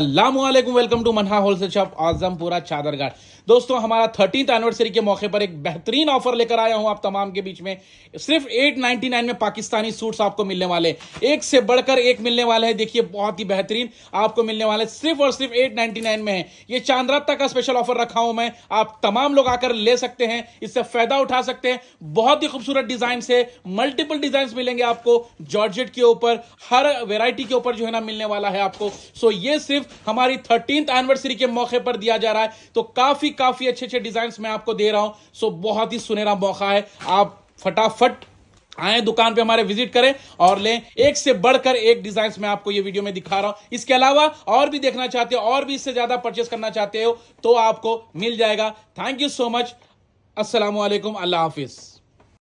अल्लाम welcome to Manha wholesale shop Azampura Chaderghat दोस्तों हमारा थर्टींथ एनिवर्सरी के मौके पर एक बेहतरीन ऑफर लेकर आया हूं आप तमाम के बीच में सिर्फ 899 में पाकिस्तानी सूट्स आपको मिलने वाले एक से बढ़कर एक मिलने वाले हैं देखिए बहुत ही बेहतरीन आपको मिलने वाले सिर्फ और सिर्फ 899 में है ये चांद्राता का स्पेशल ऑफर रखा हूं मैं आप तमाम लोग आकर ले सकते हैं इससे फायदा उठा सकते हैं बहुत ही खूबसूरत डिजाइन है मल्टीपल डिजाइन मिलेंगे आपको जॉर्जेट के ऊपर हर वेरायटी के ऊपर जो है ना मिलने वाला है आपको सो ये सिर्फ गिफ्ट हमारी थर्टींथ एनिवर्सरी के मौके पर दिया जा रहा है तो काफी काफी अच्छे अच्छे डिजाइन मैं आपको दे रहा हूं सो बहुत ही सुनहरा मौका है आप फटाफट आए दुकान पे हमारे विजिट करें और लें एक से बढ़कर एक डिजाइन में आपको ये वीडियो में दिखा रहा हूं इसके अलावा और भी देखना चाहते हो और भी इससे ज्यादा परचेस करना चाहते हो तो आपको मिल जाएगा thank you so much Aslam अल्लाह हाफिज़